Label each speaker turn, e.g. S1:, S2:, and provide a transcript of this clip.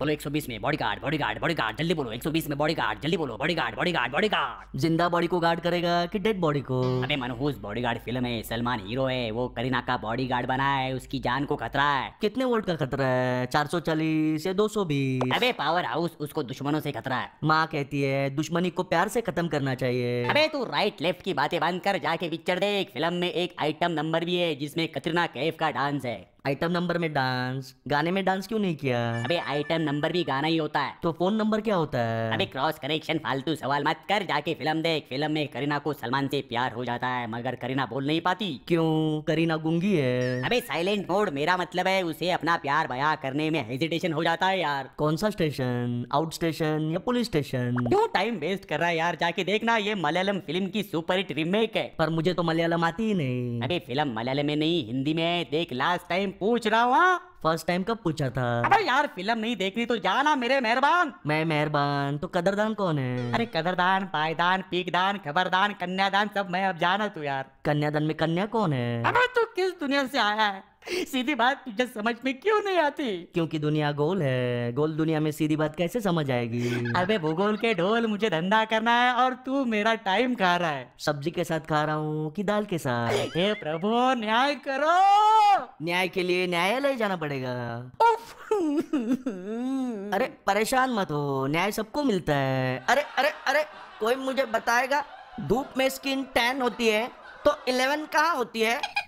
S1: बोलो 120 में body body guard guard body guard जल्दी बोलो 120 में बॉडी गार्ड जल्दी बोलो body body guard guard body guard जिंदा बॉडी को गार्ड करेगा कि डेड बॉडी को अबे मनहूस बॉडी गार्ड फिल्म है सलमान हीरो है वो करीना का बॉडी गार्ड बना है उसकी जान को खतरा है कितने वोल्ट का खतरा है चार सौ चालीस या दो सौ बीस अबे पावर हाउस उसको दुश्मनों से खतरा है माँ कहती है दुश्मनी को प्यार से खत्म करना चाहिए अबे तू राइट लेफ्ट की बातें बांध कर जाके पिक्चर देख फिल्म में एक आइटम नंबर भी है जिसमे कतरीना कैफ का डांस है आइटम नंबर में डांस गाने में डांस क्यों नहीं किया अबे आइटम नंबर भी गाना ही होता है तो फोन नंबर क्या होता है अबे क्रॉस कनेक्शन फालतू सवाल मत कर जाके फिल्म देख फिल्म में करीना को सलमान से प्यार हो जाता है मगर करीना बोल नहीं पाती क्यों करीना गुंगी है अबे साइलेंट मोड मेरा मतलब है उसे अपना प्यार बया करने में हेजिटेशन हो जाता है यार कौन सा स्टेशन आउट स्टेशन या पुलिस स्टेशन क्यों टाइम वेस्ट कर रहा है यार जाके देखना ये मलयालम फिल्म की सुपर हिट रीमेक है पर मुझे तो मलयालम आती ही नहीं अरे फिल्म मलयालम में नहीं हिंदी में देख लास्ट टाइम लेकिन पूछ रहा हूँ फर्स्ट टाइम कब पूछा था अरे यार फिल्म नहीं देखनी तो जाना मेरे मेहरबान मैं मेहरबान तो कदरदान कौन है अरे कदरदान पायदान पीकदान खबरदान कन्यादान सब मैं अब जाना तू यार कन्यादान में कन्या कौन है अरे तू किस दुनिया से आया है सीधी बात तुझे समझ में क्यों नहीं आती क्योंकि दुनिया गोल है गोल दुनिया में सीधी बात कैसे समझ आएगी अबे भूगोल के ढोल मुझे धंधा करना है और तू मेरा टाइम खा रहा है सब्जी के साथ खा रहा हूँ कि दाल के साथ हे प्रभु न्याय करो न्याय के लिए न्यायालय जाना पड़ेगा अरे परेशान मत हो न्याय सबको मिलता है अरे अरे अरे कोई मुझे बताएगा धूप में स्किन टैन होती है तो इलेवन कहाँ होती है